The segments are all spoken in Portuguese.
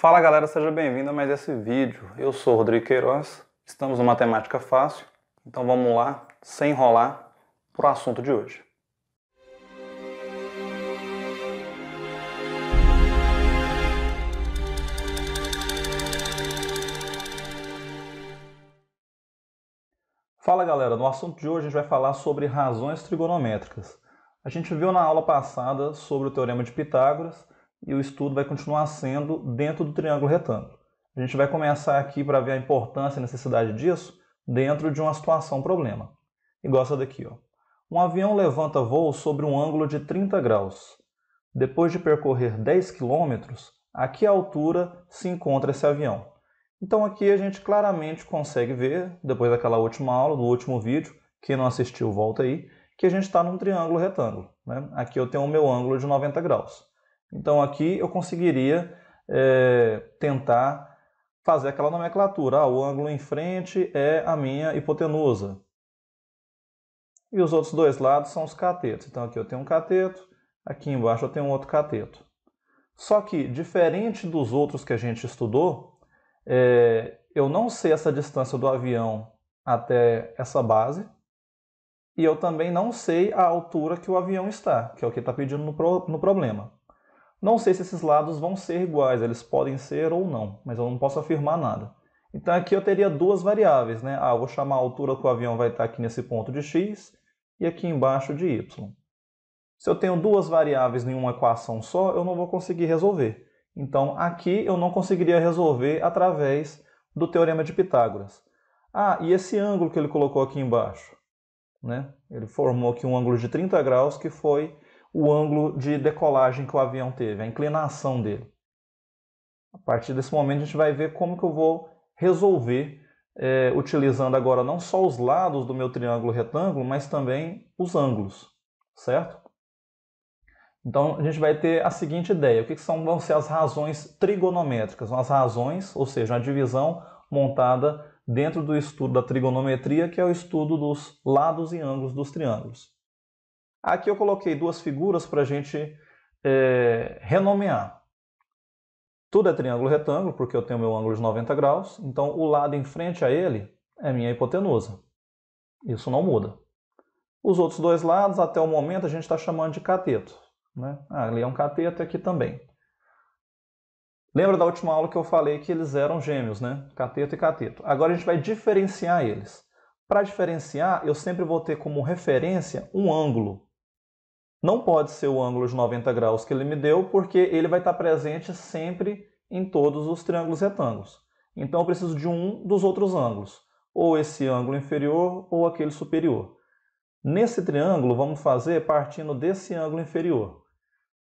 Fala galera, seja bem-vindo a mais esse vídeo. Eu sou Rodrigo Queiroz, estamos no Matemática Fácil, então vamos lá, sem enrolar, para o assunto de hoje. Fala galera, no assunto de hoje a gente vai falar sobre razões trigonométricas. A gente viu na aula passada sobre o Teorema de Pitágoras e o estudo vai continuar sendo dentro do triângulo retângulo. A gente vai começar aqui para ver a importância e necessidade disso dentro de uma situação problema. Igual essa daqui. Ó. Um avião levanta voo sobre um ângulo de 30 graus. Depois de percorrer 10 quilômetros, a que altura se encontra esse avião? Então aqui a gente claramente consegue ver, depois daquela última aula, do último vídeo, quem não assistiu volta aí, que a gente está num triângulo retângulo. Né? Aqui eu tenho o meu ângulo de 90 graus. Então aqui eu conseguiria é, tentar fazer aquela nomenclatura. Ah, o ângulo em frente é a minha hipotenusa. E os outros dois lados são os catetos. Então aqui eu tenho um cateto, aqui embaixo eu tenho um outro cateto. Só que, diferente dos outros que a gente estudou, é, eu não sei essa distância do avião até essa base, e eu também não sei a altura que o avião está, que é o que está pedindo no, pro, no problema. Não sei se esses lados vão ser iguais, eles podem ser ou não, mas eu não posso afirmar nada. Então aqui eu teria duas variáveis, né? Ah, eu vou chamar a altura que o avião vai estar aqui nesse ponto de x e aqui embaixo de y. Se eu tenho duas variáveis em uma equação só, eu não vou conseguir resolver. Então aqui eu não conseguiria resolver através do teorema de Pitágoras. Ah, e esse ângulo que ele colocou aqui embaixo? Né? Ele formou aqui um ângulo de 30 graus que foi o ângulo de decolagem que o avião teve, a inclinação dele. A partir desse momento a gente vai ver como que eu vou resolver é, utilizando agora não só os lados do meu triângulo retângulo, mas também os ângulos, certo? Então a gente vai ter a seguinte ideia: o que, são, vão ser as razões trigonométricas? As razões, ou seja, a divisão montada dentro do estudo da trigonometria, que é o estudo dos lados e ângulos dos triângulos. Aqui eu coloquei duas figuras para a gente é, renomear. Tudo é triângulo retângulo, porque eu tenho meu ângulo de 90 graus, então o lado em frente a ele é minha hipotenusa. Isso não muda. Os outros dois lados, até o momento, a gente está chamando de cateto. Né? Ah, ali é um cateto e aqui também. Lembra da última aula que eu falei que eles eram gêmeos, né? Cateto e cateto. Agora a gente vai diferenciar eles. Para diferenciar, eu sempre vou ter como referência um ângulo. Não pode ser o ângulo de 90 graus que ele me deu, porque ele vai estar presente sempre em todos os triângulos retângulos. Então eu preciso de um dos outros ângulos, ou esse ângulo inferior ou aquele superior. Nesse triângulo, vamos fazer partindo desse ângulo inferior.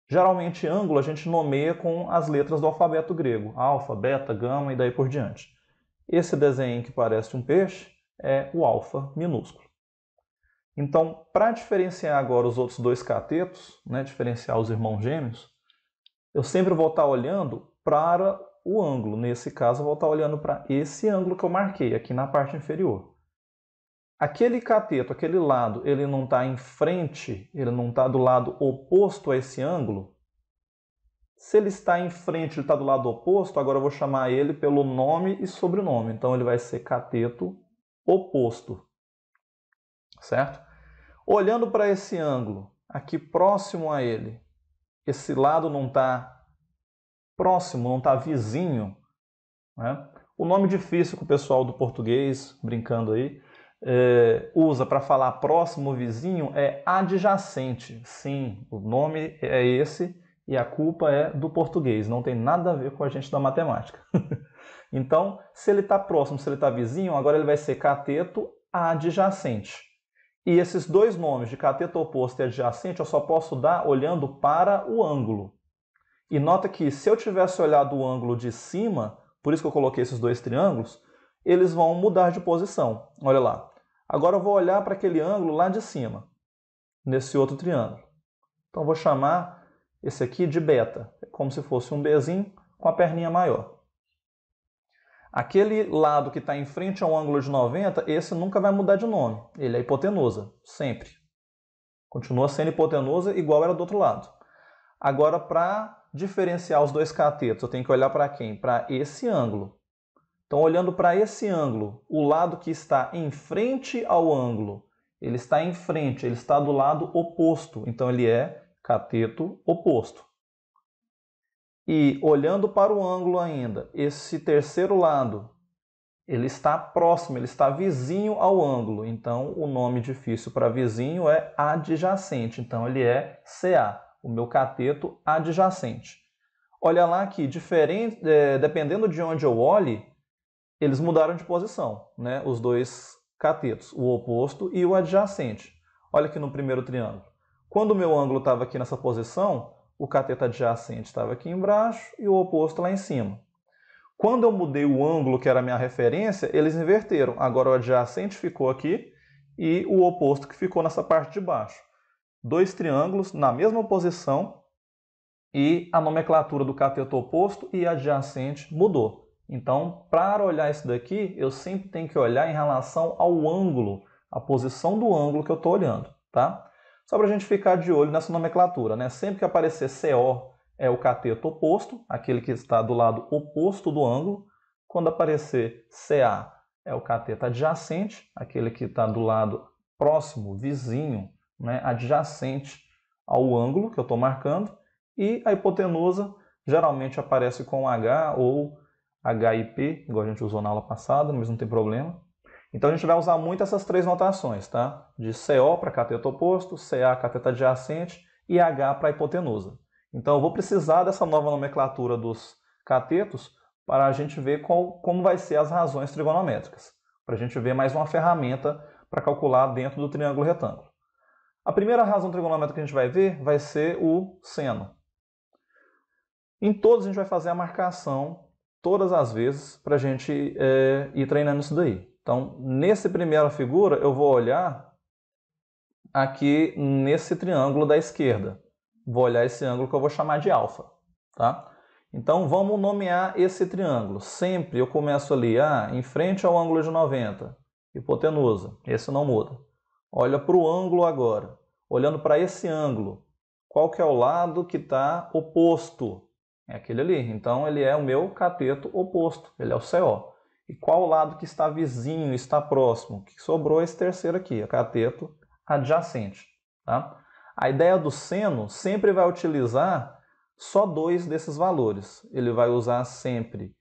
Geralmente, ângulo a gente nomeia com as letras do alfabeto grego, alfa, beta, gama e daí por diante. Esse desenho que parece um peixe é o alfa minúsculo. Então, para diferenciar agora os outros dois catetos, né, diferenciar os irmãos gêmeos, eu sempre vou estar tá olhando para o ângulo. Nesse caso, eu vou estar tá olhando para esse ângulo que eu marquei aqui na parte inferior. Aquele cateto, aquele lado, ele não está em frente, ele não está do lado oposto a esse ângulo. Se ele está em frente, ele está do lado oposto, agora eu vou chamar ele pelo nome e sobrenome. Então, ele vai ser cateto oposto, certo? Olhando para esse ângulo, aqui próximo a ele, esse lado não está próximo, não está vizinho. Né? O nome difícil que o pessoal do português, brincando aí, é, usa para falar próximo vizinho é adjacente. Sim, o nome é esse e a culpa é do português, não tem nada a ver com a gente da matemática. então, se ele está próximo, se ele está vizinho, agora ele vai ser cateto adjacente. E esses dois nomes de cateto oposto e adjacente eu só posso dar olhando para o ângulo. E nota que se eu tivesse olhado o ângulo de cima, por isso que eu coloquei esses dois triângulos, eles vão mudar de posição. Olha lá. Agora eu vou olhar para aquele ângulo lá de cima, nesse outro triângulo. Então eu vou chamar esse aqui de beta, é como se fosse um Bzinho com a perninha maior. Aquele lado que está em frente ao ângulo de 90, esse nunca vai mudar de nome. Ele é hipotenusa, sempre. Continua sendo hipotenusa igual era do outro lado. Agora, para diferenciar os dois catetos, eu tenho que olhar para quem? Para esse ângulo. Então, olhando para esse ângulo, o lado que está em frente ao ângulo, ele está em frente, ele está do lado oposto. Então, ele é cateto oposto. E olhando para o ângulo ainda, esse terceiro lado, ele está próximo, ele está vizinho ao ângulo. Então, o nome difícil para vizinho é adjacente. Então, ele é CA, o meu cateto adjacente. Olha lá que, diferente, é, dependendo de onde eu olhe, eles mudaram de posição, né? os dois catetos, o oposto e o adjacente. Olha aqui no primeiro triângulo. Quando o meu ângulo estava aqui nessa posição, o cateto adjacente estava aqui embaixo e o oposto lá em cima. Quando eu mudei o ângulo que era a minha referência, eles inverteram. Agora o adjacente ficou aqui e o oposto que ficou nessa parte de baixo. Dois triângulos na mesma posição e a nomenclatura do cateto oposto e adjacente mudou. Então, para olhar isso daqui, eu sempre tenho que olhar em relação ao ângulo, a posição do ângulo que eu estou olhando, tá? Só para a gente ficar de olho nessa nomenclatura, né? Sempre que aparecer CO é o cateto oposto, aquele que está do lado oposto do ângulo. Quando aparecer CA é o cateto adjacente, aquele que está do lado próximo, vizinho, né? adjacente ao ângulo que eu estou marcando. E a hipotenusa geralmente aparece com H ou HIP, igual a gente usou na aula passada, mas não tem problema. Então a gente vai usar muito essas três notações, tá? De CO para cateto oposto, CA cateto adjacente e H para hipotenusa. Então eu vou precisar dessa nova nomenclatura dos catetos para a gente ver qual, como vai ser as razões trigonométricas, para a gente ver mais uma ferramenta para calcular dentro do triângulo retângulo. A primeira razão trigonométrica que a gente vai ver vai ser o seno. Em todos a gente vai fazer a marcação todas as vezes para a gente é, ir treinando isso daí. Então, nessa primeira figura, eu vou olhar aqui nesse triângulo da esquerda. Vou olhar esse ângulo que eu vou chamar de alfa, tá? Então, vamos nomear esse triângulo. Sempre eu começo ali, ah, em frente ao ângulo de 90, hipotenusa, esse não muda. Olha para o ângulo agora. Olhando para esse ângulo, qual que é o lado que está oposto? É aquele ali. Então, ele é o meu cateto oposto, ele é o CO e qual o lado que está vizinho, está próximo. que sobrou é esse terceiro aqui, é o cateto adjacente. Tá? A ideia do seno sempre vai utilizar só dois desses valores. Ele vai usar sempre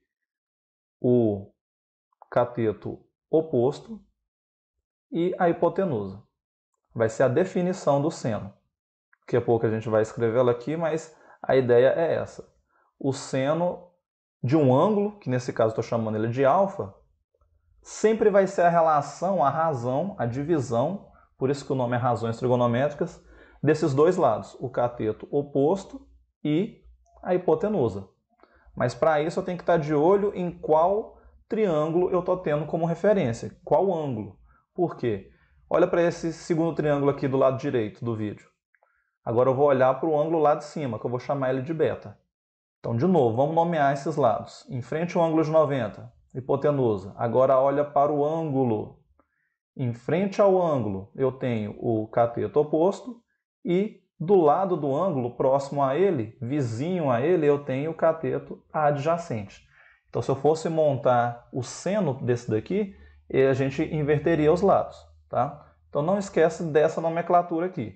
o cateto oposto e a hipotenusa. Vai ser a definição do seno. Daqui a pouco a gente vai escrevê-la aqui, mas a ideia é essa. O seno de um ângulo, que nesse caso estou chamando ele de alfa, sempre vai ser a relação, a razão, a divisão, por isso que o nome é razões trigonométricas, desses dois lados, o cateto oposto e a hipotenusa. Mas para isso eu tenho que estar tá de olho em qual triângulo eu estou tendo como referência, qual ângulo. Por quê? Olha para esse segundo triângulo aqui do lado direito do vídeo. Agora eu vou olhar para o ângulo lá de cima, que eu vou chamar ele de beta. Então, de novo, vamos nomear esses lados. Em frente o ângulo de 90, hipotenusa. Agora olha para o ângulo. Em frente ao ângulo, eu tenho o cateto oposto e do lado do ângulo, próximo a ele, vizinho a ele, eu tenho o cateto adjacente. Então, se eu fosse montar o seno desse daqui, a gente inverteria os lados. Tá? Então, não esquece dessa nomenclatura aqui.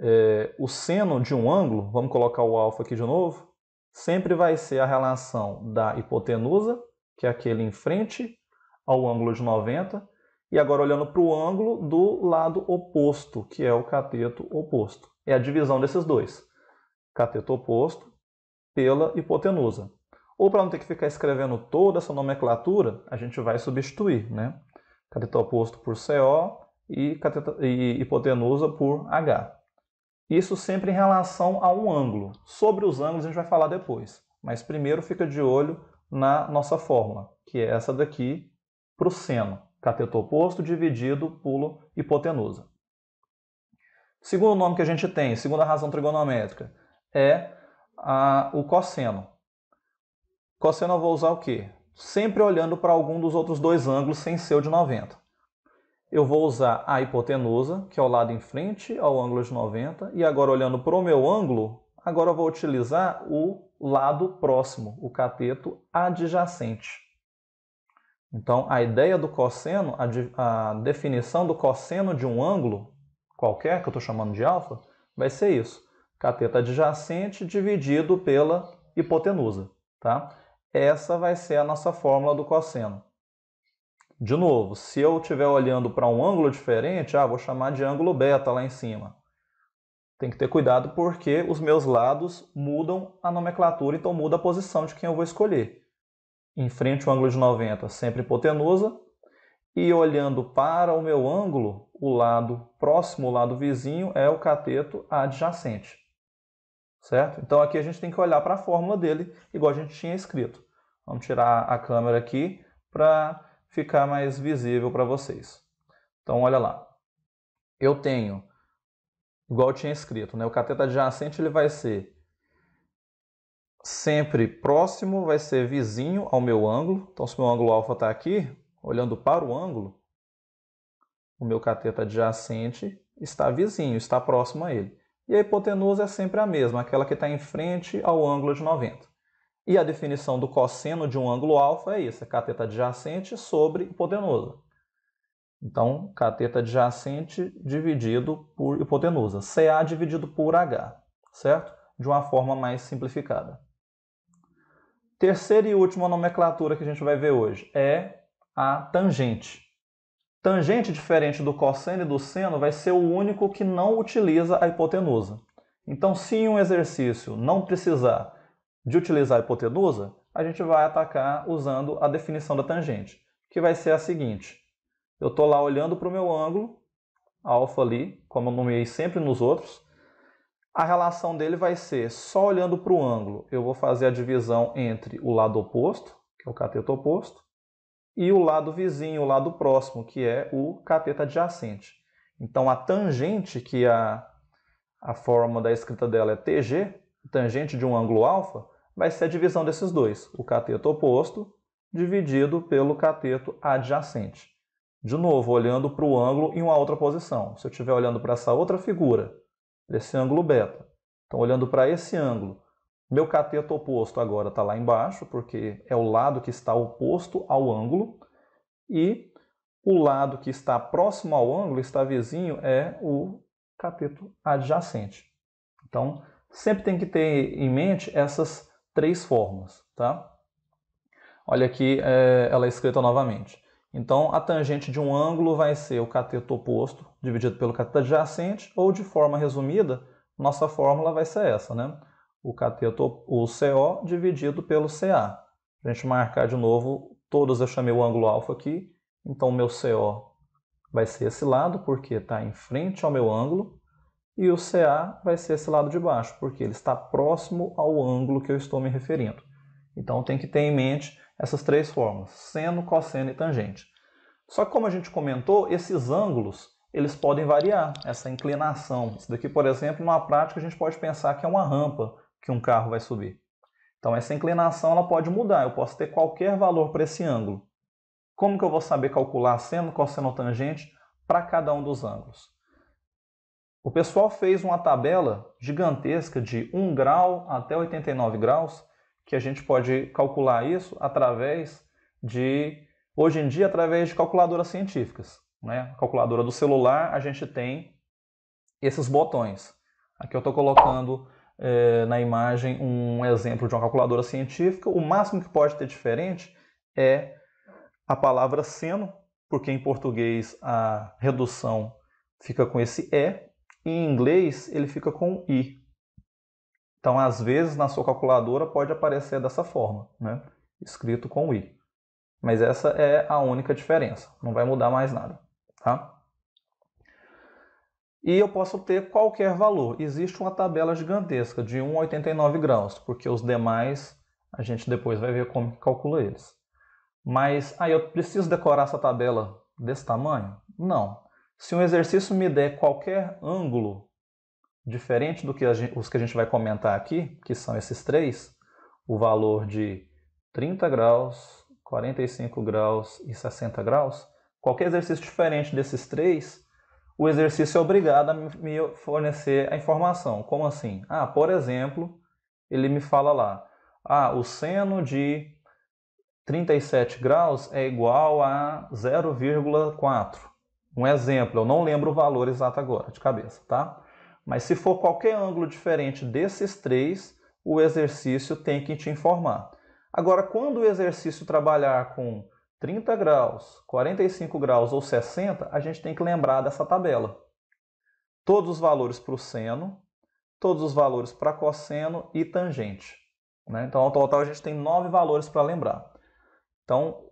É, o seno de um ângulo, vamos colocar o alfa aqui de novo, sempre vai ser a relação da hipotenusa, que é aquele em frente ao ângulo de 90, e agora olhando para o ângulo do lado oposto, que é o cateto oposto. É a divisão desses dois, cateto oposto pela hipotenusa. Ou para não ter que ficar escrevendo toda essa nomenclatura, a gente vai substituir, né? Cateto oposto por CO e, cateto, e hipotenusa por H. Isso sempre em relação a um ângulo. Sobre os ângulos a gente vai falar depois, mas primeiro fica de olho na nossa fórmula, que é essa daqui para o seno, cateto oposto dividido pulo hipotenusa. Segundo nome que a gente tem, segunda razão trigonométrica, é a, o cosseno. Cosseno eu vou usar o quê? Sempre olhando para algum dos outros dois ângulos sem ser o de 90 eu vou usar a hipotenusa, que é o lado em frente ao ângulo de 90, e agora olhando para o meu ângulo, agora eu vou utilizar o lado próximo, o cateto adjacente. Então, a ideia do cosseno, a, a definição do cosseno de um ângulo qualquer, que eu estou chamando de alfa, vai ser isso. Cateto adjacente dividido pela hipotenusa. Tá? Essa vai ser a nossa fórmula do cosseno. De novo, se eu estiver olhando para um ângulo diferente, ah, vou chamar de ângulo beta lá em cima. Tem que ter cuidado porque os meus lados mudam a nomenclatura, então muda a posição de quem eu vou escolher. Em frente o ângulo de 90, sempre hipotenusa. E olhando para o meu ângulo, o lado próximo, o lado vizinho, é o cateto adjacente. Certo? Então aqui a gente tem que olhar para a fórmula dele, igual a gente tinha escrito. Vamos tirar a câmera aqui para ficar mais visível para vocês. Então, olha lá. Eu tenho, igual eu tinha escrito, né, o cateta adjacente ele vai ser sempre próximo, vai ser vizinho ao meu ângulo. Então, se meu ângulo alfa está aqui, olhando para o ângulo, o meu cateta adjacente está vizinho, está próximo a ele. E a hipotenusa é sempre a mesma, aquela que está em frente ao ângulo de 90. E a definição do cosseno de um ângulo alfa é isso, é cateta adjacente sobre hipotenusa. Então, cateta adjacente dividido por hipotenusa, CA dividido por H, certo? De uma forma mais simplificada. Terceira e última nomenclatura que a gente vai ver hoje é a tangente. Tangente, diferente do cosseno e do seno, vai ser o único que não utiliza a hipotenusa. Então, se em um exercício não precisar de utilizar a hipotenusa, a gente vai atacar usando a definição da tangente, que vai ser a seguinte. Eu estou lá olhando para o meu ângulo, alfa ali, como eu nomeei sempre nos outros. A relação dele vai ser, só olhando para o ângulo, eu vou fazer a divisão entre o lado oposto, que é o cateto oposto, e o lado vizinho, o lado próximo, que é o cateto adjacente. Então a tangente, que é a, a forma da escrita dela é TG, tangente de um ângulo alfa, vai ser a divisão desses dois, o cateto oposto dividido pelo cateto adjacente. De novo, olhando para o ângulo em uma outra posição. Se eu estiver olhando para essa outra figura, desse ângulo beta, então olhando para esse ângulo, meu cateto oposto agora está lá embaixo, porque é o lado que está oposto ao ângulo, e o lado que está próximo ao ângulo, está vizinho, é o cateto adjacente. Então, sempre tem que ter em mente essas três formas, tá? Olha aqui, é, ela é escrita novamente. Então, a tangente de um ângulo vai ser o cateto oposto dividido pelo cateto adjacente, ou de forma resumida, nossa fórmula vai ser essa, né? O cateto, o CO dividido pelo CA. Para a gente marcar de novo, todos eu chamei o ângulo alfa aqui, então o meu CO vai ser esse lado, porque está em frente ao meu ângulo, e o CA vai ser esse lado de baixo, porque ele está próximo ao ângulo que eu estou me referindo. Então tem que ter em mente essas três formas, seno, cosseno e tangente. Só que como a gente comentou, esses ângulos eles podem variar, essa inclinação. Isso daqui, por exemplo, numa prática a gente pode pensar que é uma rampa que um carro vai subir. Então essa inclinação ela pode mudar, eu posso ter qualquer valor para esse ângulo. Como que eu vou saber calcular seno, cosseno ou tangente para cada um dos ângulos? O pessoal fez uma tabela gigantesca de 1 grau até 89 graus, que a gente pode calcular isso através de, hoje em dia, através de calculadoras científicas. Né? A calculadora do celular, a gente tem esses botões. Aqui eu estou colocando eh, na imagem um exemplo de uma calculadora científica. O máximo que pode ter diferente é a palavra seno, porque em português a redução fica com esse E, em inglês, ele fica com I. Então, às vezes, na sua calculadora pode aparecer dessa forma, né? escrito com I. Mas essa é a única diferença, não vai mudar mais nada. Tá? E eu posso ter qualquer valor. Existe uma tabela gigantesca de 1,89 graus, porque os demais a gente depois vai ver como calcula eles. Mas aí ah, eu preciso decorar essa tabela desse tamanho? Não. Se um exercício me der qualquer ângulo diferente do que gente, os que a gente vai comentar aqui, que são esses três, o valor de 30 graus, 45 graus e 60 graus, qualquer exercício diferente desses três, o exercício é obrigado a me fornecer a informação. Como assim? Ah, por exemplo, ele me fala lá, ah, o seno de 37 graus é igual a 0,4. Um exemplo, eu não lembro o valor exato agora de cabeça, tá? Mas se for qualquer ângulo diferente desses três, o exercício tem que te informar. Agora, quando o exercício trabalhar com 30 graus, 45 graus ou 60, a gente tem que lembrar dessa tabela. Todos os valores para o seno, todos os valores para cosseno e tangente. Né? Então, ao total, a gente tem nove valores para lembrar. Então,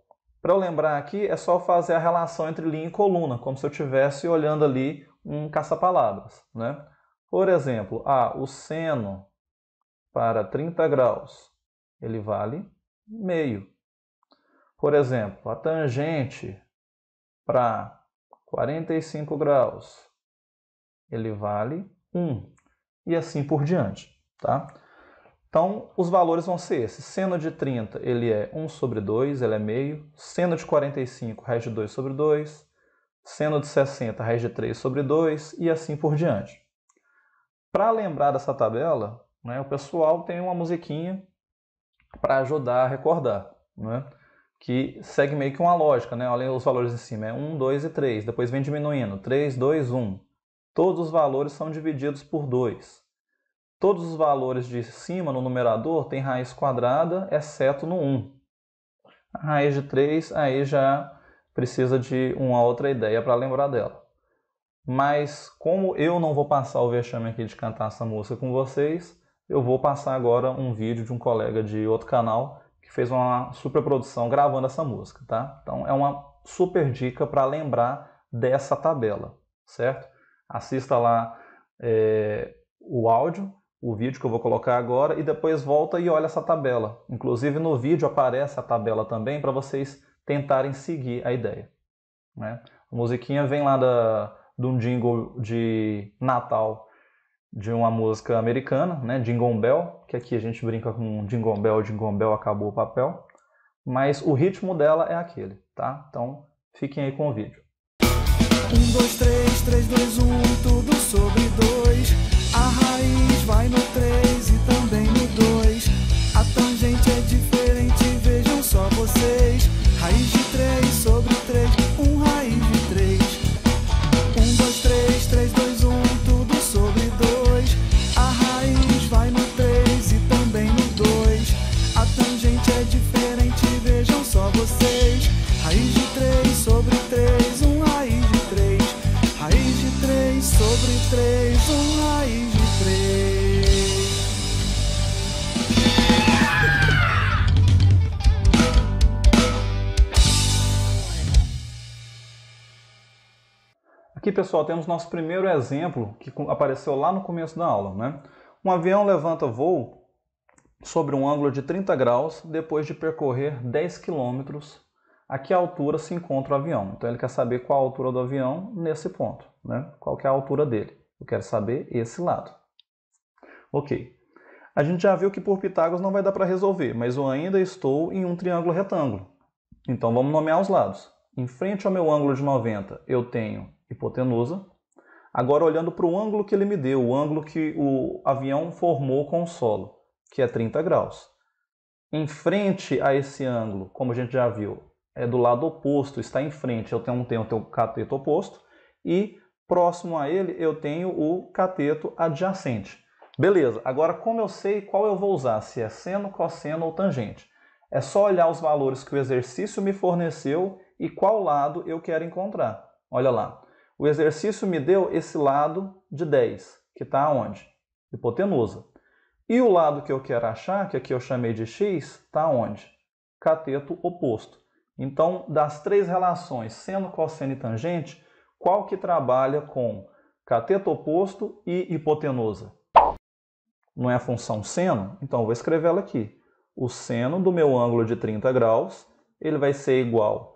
para eu lembrar aqui, é só fazer a relação entre linha e coluna, como se eu estivesse olhando ali um caça-palavras. Né? Por exemplo, ah, o seno para 30 graus, ele vale meio. Por exemplo, a tangente para 45 graus, ele vale 1. E assim por diante. Tá? Então, os valores vão ser esses. Seno de 30, ele é 1 sobre 2, ele é meio. Seno de 45, raiz de 2 sobre 2. Seno de 60, raiz de 3 sobre 2 e assim por diante. Para lembrar dessa tabela, né, o pessoal tem uma musiquinha para ajudar a recordar, né, que segue meio que uma lógica. Né, olha os valores em cima, é 1, 2 e 3, depois vem diminuindo, 3, 2, 1. Todos os valores são divididos por 2. Todos os valores de cima no numerador têm raiz quadrada, exceto no 1. A raiz de 3 aí já precisa de uma outra ideia para lembrar dela. Mas como eu não vou passar o vexame aqui de cantar essa música com vocês, eu vou passar agora um vídeo de um colega de outro canal que fez uma super produção gravando essa música, tá? Então é uma super dica para lembrar dessa tabela, certo? Assista lá é, o áudio o vídeo que eu vou colocar agora e depois volta e olha essa tabela. Inclusive no vídeo aparece a tabela também para vocês tentarem seguir a ideia. Né? A musiquinha vem lá da, de um jingle de Natal de uma música americana, né? Jingle Bell, que aqui a gente brinca com Jingle Bell, Jingle Bell acabou o papel. Mas o ritmo dela é aquele, tá? Então fiquem aí com o vídeo. 1, 2, 3, 3, 2, 1, tudo sobre 2 raiz vai no 3 e também no 2. A tangente é diferente, vejam só vocês. Raiz de pessoal, temos nosso primeiro exemplo que apareceu lá no começo da aula. Né? Um avião levanta voo sobre um ângulo de 30 graus depois de percorrer 10 quilômetros. A que altura se encontra o avião? Então ele quer saber qual a altura do avião nesse ponto, né? Qual é a altura dele? Eu quero saber esse lado. Ok. A gente já viu que por Pitágoras não vai dar para resolver, mas eu ainda estou em um triângulo retângulo. Então vamos nomear os lados. Em frente ao meu ângulo de 90, eu tenho hipotenusa. Agora olhando para o ângulo que ele me deu, o ângulo que o avião formou com o solo, que é 30 graus. Em frente a esse ângulo, como a gente já viu, é do lado oposto, está em frente, eu tenho, tenho, tenho o cateto oposto e próximo a ele eu tenho o cateto adjacente. Beleza, agora como eu sei qual eu vou usar, se é seno, cosseno ou tangente? É só olhar os valores que o exercício me forneceu e qual lado eu quero encontrar. Olha lá, o exercício me deu esse lado de 10, que está onde? Hipotenusa. E o lado que eu quero achar, que aqui eu chamei de x, está onde? Cateto oposto. Então, das três relações, seno, cosseno e tangente, qual que trabalha com cateto oposto e hipotenusa? Não é a função seno? Então, vou escrever ela aqui. O seno do meu ângulo de 30 graus, ele vai ser igual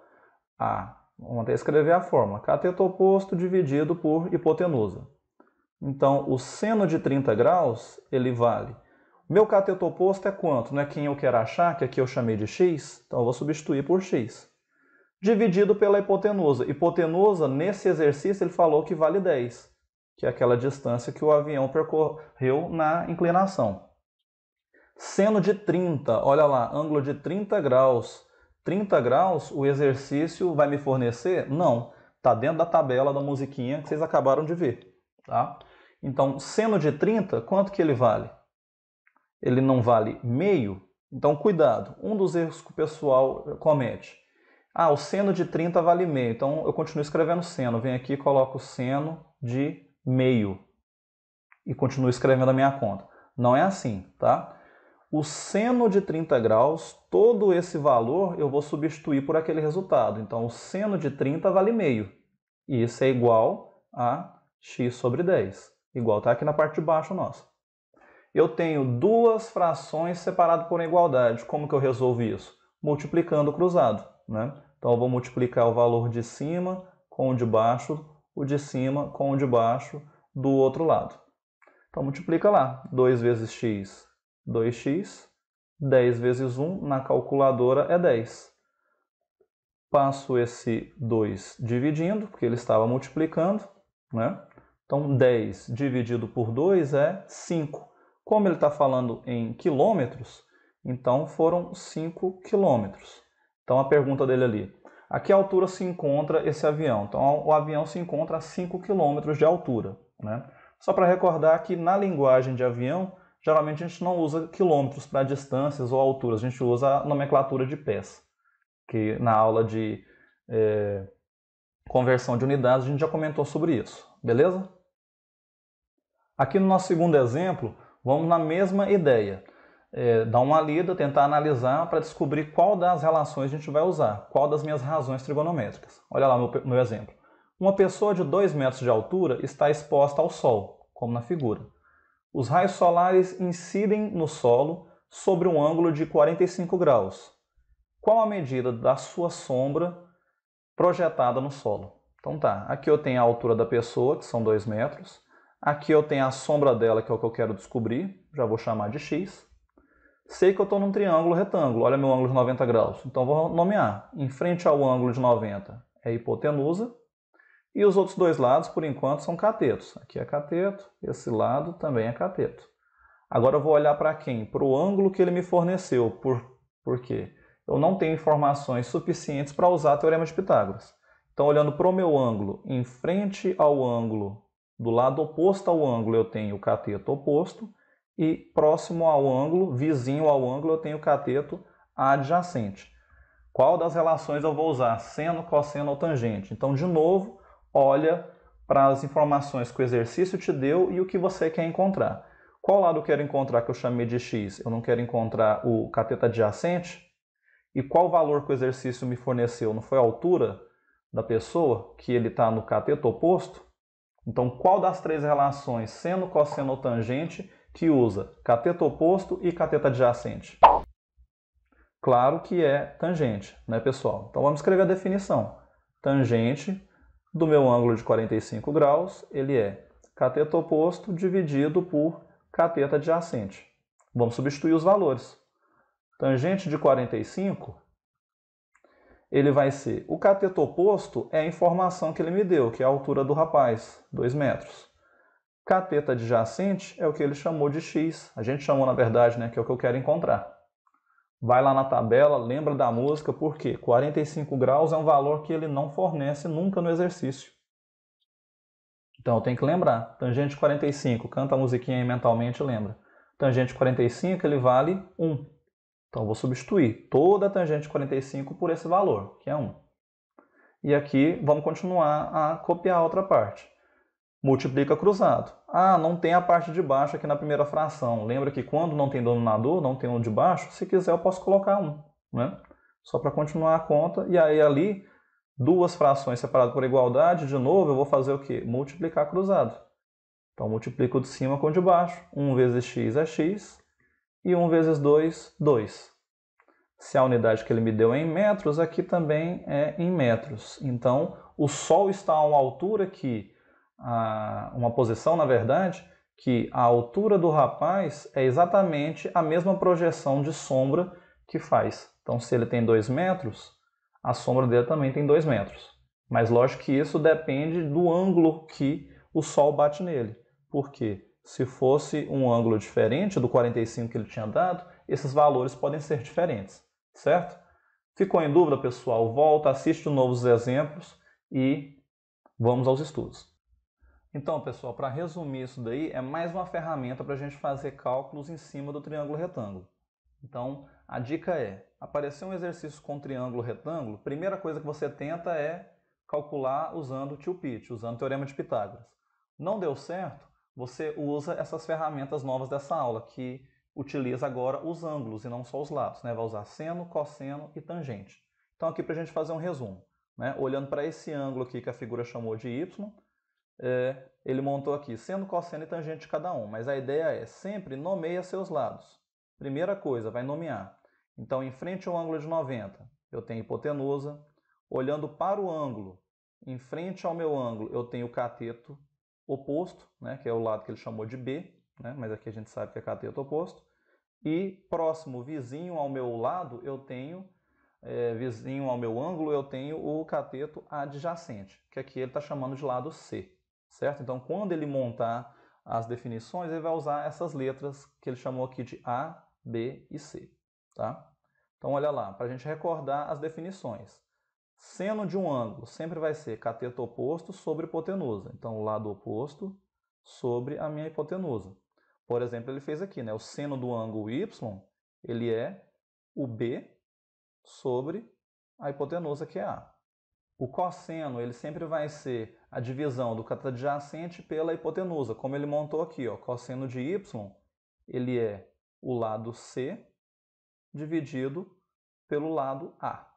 a Vamos até escrever a fórmula. Cateto oposto dividido por hipotenusa. Então, o seno de 30 graus, ele vale... Meu cateto oposto é quanto? Não é quem eu quero achar, que aqui eu chamei de x? Então, eu vou substituir por x. Dividido pela hipotenusa. Hipotenusa, nesse exercício, ele falou que vale 10, que é aquela distância que o avião percorreu na inclinação. Seno de 30, olha lá, ângulo de 30 graus 30 graus o exercício vai me fornecer? Não, está dentro da tabela da musiquinha que vocês acabaram de ver. Tá? Então, seno de 30, quanto que ele vale? Ele não vale meio? Então, cuidado, um dos erros que o pessoal comete. Ah, o seno de 30 vale meio, então eu continuo escrevendo seno. Venho aqui e coloco seno de meio e continuo escrevendo a minha conta. Não é assim, tá? o seno de 30 graus, todo esse valor eu vou substituir por aquele resultado. Então, o seno de 30 vale meio. E isso é igual a x sobre 10. Igual está aqui na parte de baixo nossa. Eu tenho duas frações separadas por igualdade. Como que eu resolvo isso? Multiplicando cruzado. Né? Então, eu vou multiplicar o valor de cima com o de baixo, o de cima com o de baixo do outro lado. Então, multiplica lá. 2 vezes x 2x, 10 vezes 1 na calculadora é 10. Passo esse 2 dividindo, porque ele estava multiplicando, né? Então 10 dividido por 2 é 5. Como ele está falando em quilômetros, então foram 5 quilômetros. Então a pergunta dele ali, a que altura se encontra esse avião? Então o avião se encontra a 5 quilômetros de altura, né? Só para recordar que na linguagem de avião, geralmente a gente não usa quilômetros para distâncias ou alturas, a gente usa a nomenclatura de pés, que na aula de é, conversão de unidades a gente já comentou sobre isso, beleza? Aqui no nosso segundo exemplo, vamos na mesma ideia. É, dar uma lida, tentar analisar para descobrir qual das relações a gente vai usar, qual das minhas razões trigonométricas. Olha lá meu, meu exemplo. Uma pessoa de 2 metros de altura está exposta ao sol, como na figura. Os raios solares incidem no solo sobre um ângulo de 45 graus. Qual a medida da sua sombra projetada no solo? Então tá, aqui eu tenho a altura da pessoa, que são 2 metros. Aqui eu tenho a sombra dela, que é o que eu quero descobrir, já vou chamar de x. Sei que eu estou num triângulo retângulo, olha meu ângulo de 90 graus. Então vou nomear, em frente ao ângulo de 90 é a hipotenusa, e os outros dois lados, por enquanto, são catetos. Aqui é cateto, esse lado também é cateto. Agora eu vou olhar para quem? Para o ângulo que ele me forneceu. Por, por quê? Eu não tenho informações suficientes para usar o Teorema de Pitágoras. Então, olhando para o meu ângulo, em frente ao ângulo, do lado oposto ao ângulo, eu tenho o cateto oposto. E próximo ao ângulo, vizinho ao ângulo, eu tenho o cateto adjacente. Qual das relações eu vou usar? Seno, cosseno ou tangente? Então, de novo, olha para as informações que o exercício te deu e o que você quer encontrar. Qual lado eu quero encontrar que eu chamei de x? Eu não quero encontrar o cateto adjacente? E qual valor que o exercício me forneceu? Não foi a altura da pessoa que ele está no cateto oposto? Então, qual das três relações, seno, cosseno ou tangente, que usa cateto oposto e cateto adjacente? Claro que é tangente, né, pessoal? Então, vamos escrever a definição. Tangente do meu ângulo de 45 graus, ele é cateto oposto dividido por cateta adjacente. Vamos substituir os valores. Tangente de 45, ele vai ser... O cateto oposto é a informação que ele me deu, que é a altura do rapaz, 2 metros. Cateta adjacente é o que ele chamou de x. A gente chamou, na verdade, né, que é o que eu quero encontrar vai lá na tabela, lembra da música, porque 45 graus é um valor que ele não fornece nunca no exercício. Então tem que lembrar, tangente 45, canta a musiquinha aí mentalmente lembra. Tangente 45 ele vale 1. Então vou substituir toda a tangente 45 por esse valor, que é 1. E aqui vamos continuar a copiar a outra parte. Multiplica cruzado. Ah, não tem a parte de baixo aqui na primeira fração. Lembra que quando não tem denominador, não tem um de baixo, se quiser eu posso colocar um, né? Só para continuar a conta. E aí ali, duas frações separadas por igualdade, de novo eu vou fazer o quê? Multiplicar cruzado. Então multiplico de cima com de baixo. 1 vezes x é x e 1 vezes 2, 2. Se a unidade que ele me deu é em metros, aqui também é em metros. Então, o Sol está a uma altura que a, uma posição, na verdade, que a altura do rapaz é exatamente a mesma projeção de sombra que faz. Então, se ele tem 2 metros, a sombra dele também tem 2 metros. Mas lógico que isso depende do ângulo que o sol bate nele. Por quê? Se fosse um ângulo diferente do 45 que ele tinha dado, esses valores podem ser diferentes, certo? Ficou em dúvida, pessoal? Volta, assiste novos exemplos e vamos aos estudos. Então, pessoal, para resumir isso daí, é mais uma ferramenta para a gente fazer cálculos em cima do triângulo retângulo. Então, a dica é, aparecer um exercício com triângulo retângulo, primeira coisa que você tenta é calcular usando o Two-Pitch, usando o Teorema de Pitágoras. Não deu certo, você usa essas ferramentas novas dessa aula, que utiliza agora os ângulos e não só os lados. Né? Vai usar seno, cosseno e tangente. Então, aqui para a gente fazer um resumo. Né? Olhando para esse ângulo aqui que a figura chamou de y, é, ele montou aqui, sendo cosseno e tangente de cada um. Mas a ideia é sempre nomeia seus lados. Primeira coisa, vai nomear. Então, em frente ao ângulo de 90, eu tenho hipotenusa. Olhando para o ângulo, em frente ao meu ângulo, eu tenho o cateto oposto, né, que é o lado que ele chamou de B, né, mas aqui a gente sabe que é cateto oposto. E próximo, vizinho ao meu lado, eu tenho, é, vizinho ao meu ângulo, eu tenho o cateto adjacente, que aqui ele está chamando de lado C certo? Então, quando ele montar as definições, ele vai usar essas letras que ele chamou aqui de A, B e C, tá? Então, olha lá, para a gente recordar as definições. Seno de um ângulo sempre vai ser cateto oposto sobre hipotenusa. Então, o lado oposto sobre a minha hipotenusa. Por exemplo, ele fez aqui, né? O seno do ângulo Y, ele é o B sobre a hipotenusa, que é A. O cosseno ele sempre vai ser a divisão do cateto adjacente pela hipotenusa, como ele montou aqui. Ó. Cosseno de y ele é o lado C dividido pelo lado A.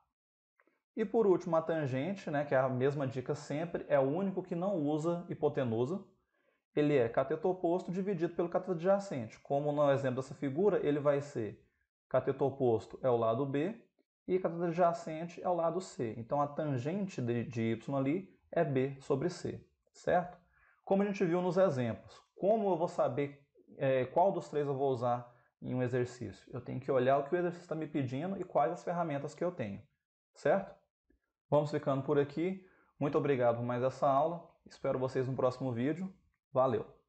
E por último, a tangente, né, que é a mesma dica sempre, é o único que não usa hipotenusa. Ele é cateto oposto dividido pelo cateto adjacente. Como no exemplo dessa figura, ele vai ser cateto oposto é o lado B e a cateta adjacente é o lado C. Então a tangente de, de y ali é b sobre c, certo? Como a gente viu nos exemplos, como eu vou saber é, qual dos três eu vou usar em um exercício? Eu tenho que olhar o que o exercício está me pedindo e quais as ferramentas que eu tenho, certo? Vamos ficando por aqui. Muito obrigado por mais essa aula. Espero vocês no próximo vídeo. Valeu!